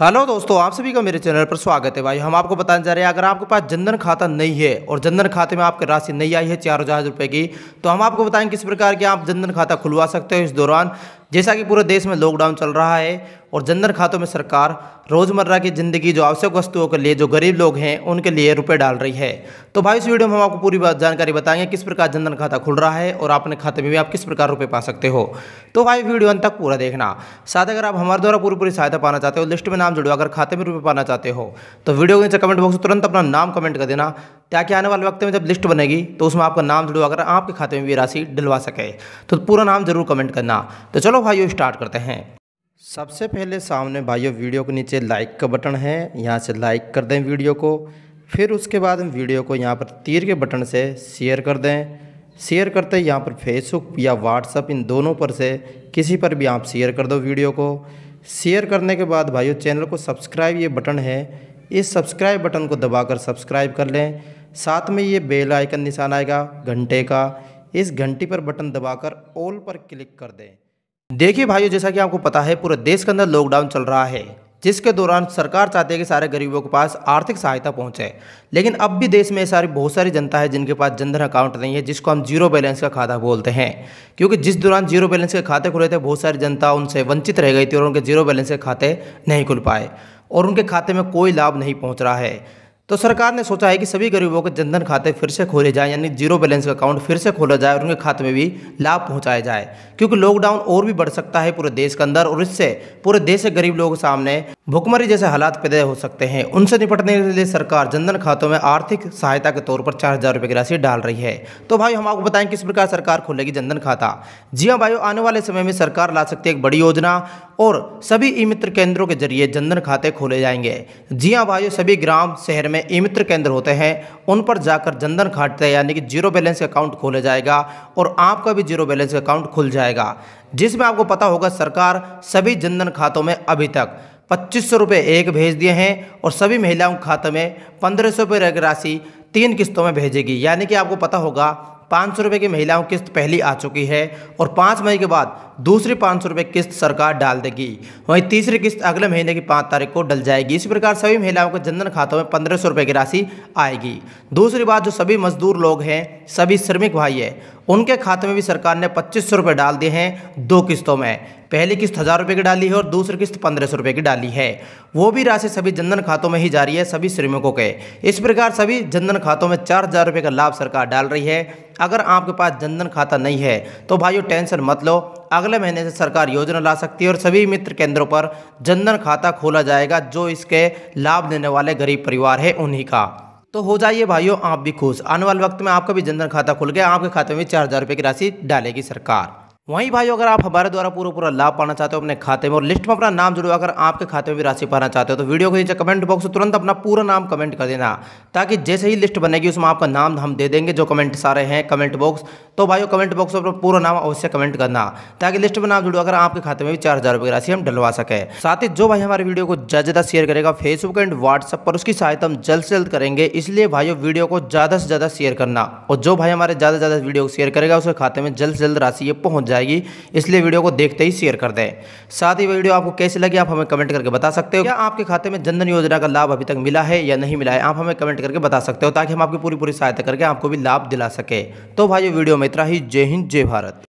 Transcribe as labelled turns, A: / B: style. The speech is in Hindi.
A: हेलो दोस्तों आप सभी का मेरे चैनल पर स्वागत है भाई हम आपको बताने जा रहे हैं अगर आपके पास जनधन खाता नहीं है और जनधन खाते में आपकी राशि नहीं आई है चार हज़ार रुपये की तो हम आपको बताएंगे किस प्रकार के आप जनधन खाता खुलवा सकते हो इस दौरान जैसा कि पूरे देश में लॉकडाउन चल रहा है और जनधन खातों में सरकार रोज़मर्रा की ज़िंदगी जो आवश्यक वस्तुओं के लिए जो गरीब लोग हैं उनके लिए रुपए डाल रही है तो भाई इस वीडियो में हम आपको पूरी जानकारी बताएंगे किस प्रकार जनधन खाता खुल रहा है और अपने खाते में भी आप किस प्रकार रुपये पा सकते हो तो भाई वीडियो अंत तक पूरा देखना साथ अगर आप हमारे द्वारा पूरी पूरी सहायता पाना चाहते हो लिस्ट में नाम जुड़वा अगर खाते में रुपये पाना चाहते हो तो वीडियो के नीचे कमेंट बॉक्स तुरंत अपना नाम कमेंट कर देना ताकि आने वाले वक्त में जब लिस्ट बनेगी तो उसमें आपका नाम जुड़वा कर आपके खाते में भी राशि डलवा सके तो पूरा नाम ज़रूर कमेंट करना तो चलो भाइयों स्टार्ट करते हैं सबसे पहले सामने भाइयों वीडियो के नीचे लाइक का बटन है यहाँ से लाइक कर दें वीडियो को फिर उसके बाद हम वीडियो को यहाँ पर तीर के बटन से शेयर कर दें शेयर करते यहाँ पर फेसबुक या व्हाट्सअप इन दोनों पर से किसी पर भी आप शेयर कर दो वीडियो को शेयर करने के बाद भाइयों चैनल को सब्सक्राइब ये बटन है इस सब्सक्राइब बटन को दबाकर सब्सक्राइब कर लें साथ में ये बेल आइकन निशान आएगा घंटे का इस घंटी पर बटन दबाकर ऑल पर क्लिक कर दें देखिए भाइयों जैसा कि आपको पता है पूरे देश के अंदर लॉकडाउन चल रहा है जिसके दौरान सरकार चाहती है कि सारे गरीबों के पास आर्थिक सहायता पहुंचे लेकिन अब भी देश में सारी बहुत सारी जनता है जिनके पास जनधन अकाउंट नहीं है जिसको हम जीरो बैलेंस का खाता बोलते हैं क्योंकि जिस दौरान जीरो बैलेंस के खाते खुले थे बहुत सारी जनता उनसे वंचित रह गई थी और उनके जीरो बैलेंस के खाते नहीं खुल पाए और उनके खाते में कोई लाभ नहीं पहुँच रहा है तो सरकार ने सोचा है कि सभी गरीबों के जनधन खाते फिर से खोले जाएं यानी जीरो बैलेंस का अकाउंट फिर से खोला जाए और उनके खाते में भी लाभ पहुंचाया जाए क्योंकि लॉकडाउन और भी बढ़ सकता है पूरे देश के अंदर और इससे पूरे देश के गरीब लोगों के सामने भुखमरी जैसे हालात पैदा हो सकते हैं उनसे निपटने के लिए सरकार जनधन खातों में आर्थिक सहायता के तौर पर चार हज़ार की राशि डाल रही है तो भाई हम आपको बताएं किस प्रकार सरकार खोलेगी जनधन खाता जी हाँ भाई आने वाले समय में सरकार ला सकती है एक बड़ी योजना और सभी ई मित्र केंद्रों के जरिए जनधन खाते खोले जाएंगे जी हाँ भाइयों सभी ग्राम शहर में ई मित्र केंद्र होते हैं उन पर जाकर जनधन खाते यानी कि जीरो बैलेंस अकाउंट खोला जाएगा और आपका भी जीरो बैलेंस अकाउंट खुल जाएगा जिसमें आपको पता होगा सरकार सभी जनधन खातों में अभी तक पच्चीस सौ रुपये एक भेज दिए हैं और सभी महिलाओं के खाते में पंद्रह सौ रुपये राशि तीन किस्तों में भेजेगी यानी कि आपको पता होगा पाँच सौ रुपये की महिलाओं किस्त पहली आ चुकी है और पाँच मई के बाद दूसरी पाँच सौ रुपये किस्त सरकार डाल देगी वहीं तीसरी किस्त अगले महीने की पाँच तारीख को डल जाएगी इसी प्रकार सभी महिलाओं के जनधन खातों में पंद्रह सौ की राशि आएगी दूसरी बात जो सभी मजदूर लोग हैं सभी श्रमिक भाई है उनके खाते में भी सरकार ने पच्चीस सौ रुपये डाल दिए हैं दो किस्तों में पहली किस्त हज़ार रुपये की डाली है और दूसरी किस्त पंद्रह सौ रुपये की डाली है वो भी राशि सभी जनधन खातों में ही जारी है सभी श्रमिकों के इस प्रकार सभी जनधन खातों में चार हज़ार रुपये का लाभ सरकार डाल रही है अगर आपके पास जनधन खाता नहीं है तो भाइयों टेंशन मत लो अगले महीने से सरकार योजना ला सकती है और सभी मित्र केंद्रों पर जनधन खाता खोला जाएगा जो इसके लाभ देने वाले गरीब परिवार है उन्हीं का तो हो जाइए भाइयों आप भी खुश आने वाले वक्त में आपका भी जनधन खाता खुल गया आपके खाते में चार हज़ार रुपये की राशि डालेगी सरकार वहीं भाई अगर आप हमारे द्वारा पूरा पूरा लाभ पाना चाहते हो अपने खाते में और लिस्ट में अपना नाम जुड़वाकर आपके खाते में भी राशि पाना चाहते हो तो वीडियो को नीचे कमेंट बॉक्स में तुरंत अपना पूरा नाम कमेंट कर देना ताकि जैसे ही लिस्ट बनेगी उसमें आपका नाम हम दे देंगे जो कमेंट सारे हैं कमेंट बॉक्स तो भाई कमेंट बॉक्स में पूरा नाम अवश्य कमेंट करना ताकि लिस्ट में नाम जुड़वाकर आपके खाते में भी चार हज़ार की राशि हम डलवा सके साथ ही जो भाई हमारे वीडियो को ज़्यादा ज़्यादा शेयर करेगा फेसबुक एंड व्हाट्सअप पर उसकी सहायता हम जल्द से जल्द करेंगे इसलिए भाई वीडियो को ज़्यादा से ज़्यादा शेयर करना और जो भाई हमारे ज़्यादा से ज़्यादा वीडियो शेयर करेगा उसके खाते में जल्द से जल्द राशि ये पहुंच जाएगी इसलिए वीडियो को देखते ही शेयर कर दें साथ ही वीडियो आपको कैसे लगी आप हमें कमेंट करके बता सकते हो क्या आपके खाते में जनधन योजना का लाभ अभी तक मिला है या नहीं मिला है आप हमें कमेंट करके बता सकते हो ताकि हम आपकी पूरी पूरी सहायता करके आपको भी लाभ दिला सके तो भाई वीडियो में इतना ही जय हिंद जय भारत